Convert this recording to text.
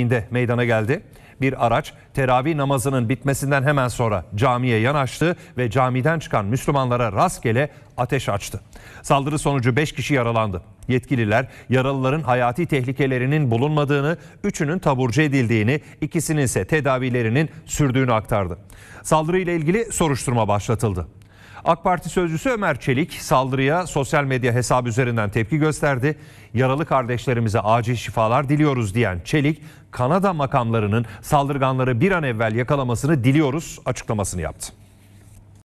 Camii'nde meydana geldi. Bir araç teravih namazının bitmesinden hemen sonra camiye yanaştı ve camiden çıkan Müslümanlara rastgele ateş açtı. Saldırı sonucu 5 kişi yaralandı. Yetkililer yaralıların hayati tehlikelerinin bulunmadığını, üçünün taburcu edildiğini, ikisinin ise tedavilerinin sürdüğünü aktardı. Saldırıyla ilgili soruşturma başlatıldı. AK Parti sözcüsü Ömer Çelik saldırıya sosyal medya hesabı üzerinden tepki gösterdi. Yaralı kardeşlerimize acil şifalar diliyoruz diyen Çelik, Kanada makamlarının saldırganları bir an evvel yakalamasını diliyoruz açıklamasını yaptı.